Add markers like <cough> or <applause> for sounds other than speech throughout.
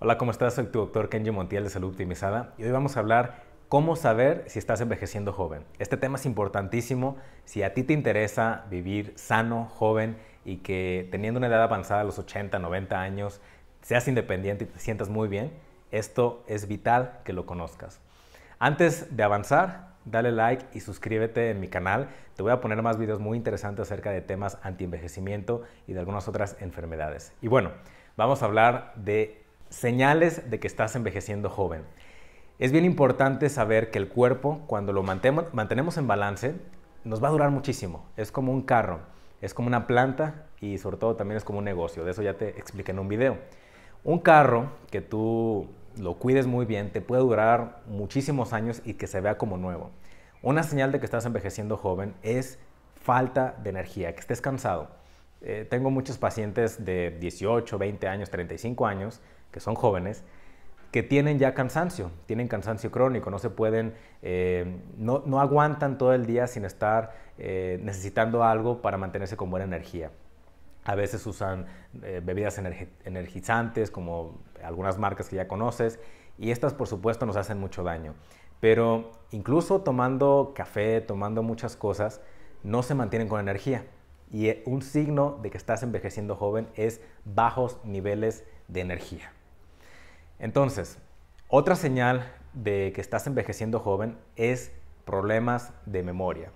Hola, ¿cómo estás? Soy tu doctor Kenji Montiel de Salud Optimizada y hoy vamos a hablar cómo saber si estás envejeciendo joven. Este tema es importantísimo. Si a ti te interesa vivir sano, joven y que teniendo una edad avanzada, los 80, 90 años, seas independiente y te sientas muy bien, esto es vital que lo conozcas. Antes de avanzar, dale like y suscríbete en mi canal. Te voy a poner más videos muy interesantes acerca de temas anti envejecimiento y de algunas otras enfermedades. Y bueno, vamos a hablar de Señales de que estás envejeciendo joven. Es bien importante saber que el cuerpo, cuando lo mantenemos en balance, nos va a durar muchísimo. Es como un carro, es como una planta y sobre todo también es como un negocio. De eso ya te expliqué en un video. Un carro que tú lo cuides muy bien te puede durar muchísimos años y que se vea como nuevo. Una señal de que estás envejeciendo joven es falta de energía, que estés cansado. Eh, tengo muchos pacientes de 18, 20 años, 35 años, que son jóvenes, que tienen ya cansancio, tienen cansancio crónico, no se pueden, eh, no, aguantan todo el día sin estar eh, necesitando algo para mantenerse con buena energía. A veces usan bebidas energizantes como algunas marcas que ya conoces y estas por supuesto nos hacen mucho daño. Pero incluso tomando café, tomando muchas cosas, no se mantienen con energía. Y eh, un signo de que estás envejeciendo joven es bajos niveles de energía. Entonces, otra señal de que estás envejeciendo joven es problemas de memoria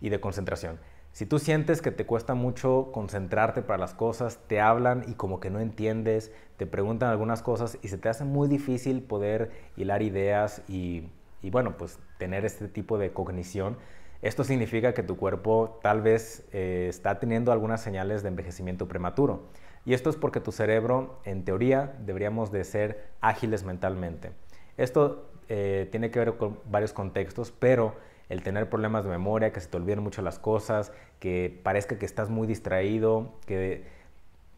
y de concentración. Si tú sientes que te cuesta mucho concentrarte para las cosas, te hablan y como que no entiendes, te preguntan algunas cosas y se te hace muy difícil poder hilar ideas y, y bueno, pues tener este tipo de cognición, esto significa que tu cuerpo tal vez eh, está teniendo algunas señales de envejecimiento prematuro. Y esto es porque tu cerebro, en teoría, deberíamos de ser ágiles mentalmente. Esto eh, tiene que ver con varios contextos, pero el tener problemas de memoria, que se te olviden mucho las cosas, que parezca que estás muy distraído, que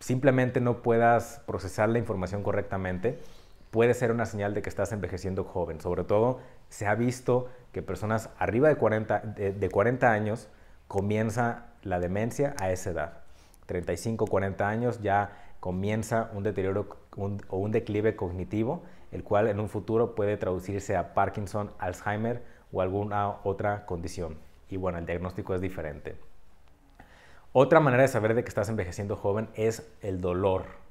simplemente no puedas procesar la información correctamente, puede ser una señal de que estás envejeciendo joven. Sobre todo, se ha visto que personas arriba de 40, de, 40 años comienza la demencia a esa edad. 35, 40 años ya comienza un deterioro o un declive cognitivo, el cual en un futuro puede traducirse a Parkinson, Alzheimer o alguna otra condición. Y bueno, el diagnóstico es diferente. Otra manera de saber de que estás envejeciendo joven es el dolor.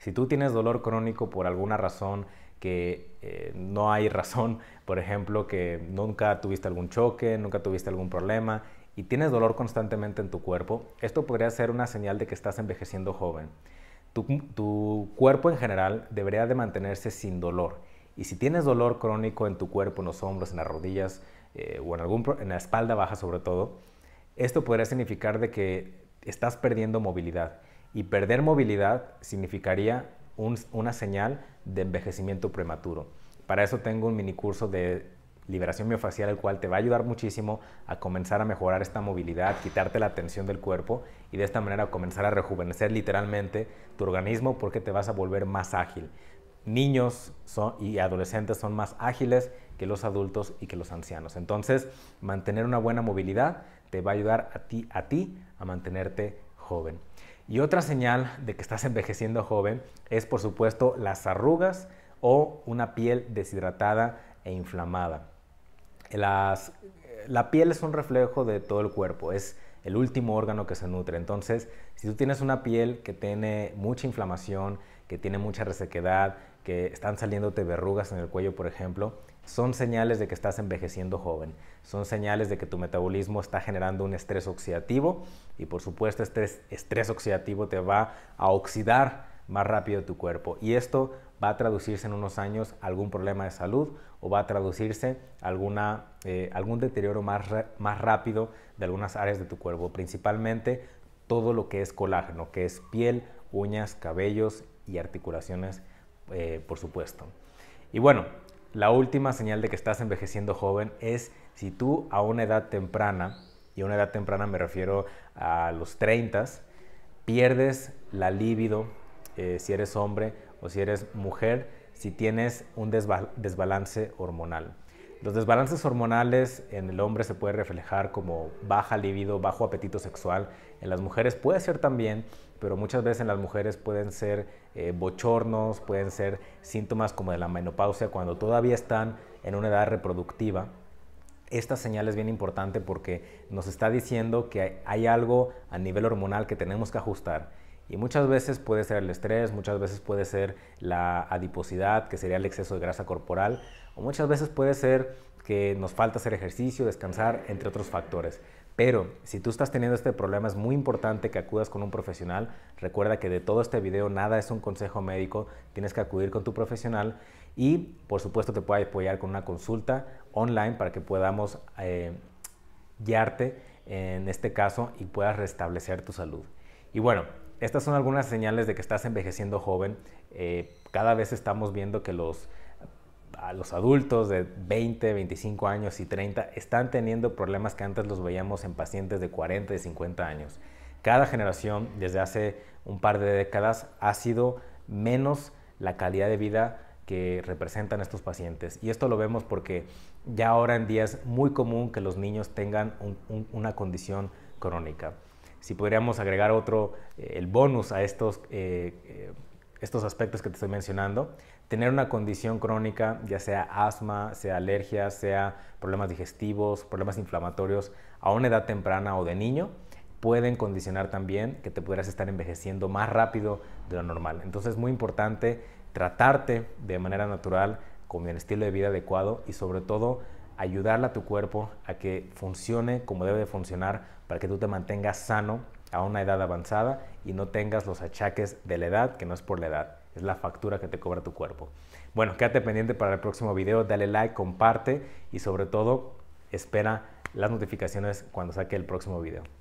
Si tú tienes dolor crónico por alguna razón que eh, no hay <laughs> razón, por ejemplo, que nunca tuviste algún choque, nunca tuviste algún problema y tienes dolor constantemente en tu cuerpo, esto podría ser una señal de que estás envejeciendo joven. Tu, cuerpo en general debería de mantenerse sin dolor. Y si tienes dolor crónico en tu cuerpo, en los hombros, en las rodillas eh, o en, en la espalda baja sobre todo, esto podría significar de que estás perdiendo movilidad y perder movilidad significaría una señal de envejecimiento prematuro. Para eso tengo un mini curso de liberación miofascial el cual te va a ayudar muchísimo a comenzar a mejorar esta movilidad, quitarte la tensión del cuerpo y de esta manera comenzar a rejuvenecer literalmente tu organismo porque te vas a volver más ágil. Niños y adolescentes son más ágiles que los adultos y que los ancianos. Entonces, mantener una buena movilidad te va a ayudar a ti, a ti, a mantenerte joven. Y otra señal de que estás envejeciendo joven es por supuesto las arrugas o una piel deshidratada e inflamada. la piel es un reflejo de todo el cuerpo, es el último órgano que se nutre. Entonces, si tú tienes una piel que tiene mucha inflamación, que tiene mucha resequedad, que están saliéndote verrugas en el cuello, por ejemplo, son señales de que estás envejeciendo joven, son señales de que tu metabolismo está generando un estrés oxidativo y por supuesto este estrés oxidativo te va a oxidar más rápido tu cuerpo y esto va a traducirse en unos años algún problema de salud o va a traducirse eh, algún deterioro más, rápido de algunas áreas de tu cuerpo, principalmente todo lo que es colágeno, que es piel, uñas, cabellos y articulaciones, eh, por supuesto. Y bueno, la última señal de que estás envejeciendo joven es si tú a una edad temprana, y a una edad temprana me refiero a los 30, pierdes la libido, eh, si eres hombre o si eres mujer, si tienes un desbalance hormonal. Los desbalances hormonales en el hombre se puede reflejar como baja libido, bajo apetito sexual. En las mujeres puede ser también, pero muchas veces en las mujeres pueden ser eh, bochornos, pueden ser síntomas como de la menopausia cuando todavía están en una edad reproductiva. Esta señal es bien importante porque nos está diciendo que hay algo a nivel hormonal que tenemos que ajustar y muchas veces puede ser el estrés, muchas veces puede ser la adiposidad, que sería el exceso de grasa corporal, o muchas veces puede ser que nos falta hacer ejercicio, descansar, entre otros factores. Pero si tú estás teniendo este problema, es muy importante que acudas con un profesional. Recuerda que de todo este video nada es un consejo médico, tienes que acudir con tu profesional y por supuesto te puede apoyar con una consulta online para que podamos eh, guiarte en este caso y puedas restablecer tu salud. Y bueno, estas son algunas señales de que estás envejeciendo joven. Eh, cada vez estamos viendo que los, a los adultos de 20, 25 años y 30 están teniendo problemas que antes los veíamos en pacientes de 40 y 50 años. Cada generación desde hace un par de décadas ha sido menos la calidad de vida que representan estos pacientes. Y esto lo vemos porque ya ahora en día es muy común que los niños tengan una condición crónica si podríamos agregar otro, eh, el bonus a estos, eh, eh, estos aspectos que te estoy mencionando, tener una condición crónica, ya sea asma, sea alergia, sea problemas digestivos, problemas inflamatorios, a una edad temprana o de niño, pueden condicionar también que te pudieras estar envejeciendo más rápido de lo normal. Entonces es muy importante tratarte de manera natural, con un estilo de vida adecuado y sobre todo ayudarle a tu cuerpo a que funcione como debe de funcionar para que tú te mantengas sano a una edad avanzada y no tengas los achaques de la edad, que no es por la edad, es la factura que te cobra tu cuerpo. Bueno, quédate pendiente para el próximo video, dale like, comparte y sobre todo espera las notificaciones cuando saque el próximo video.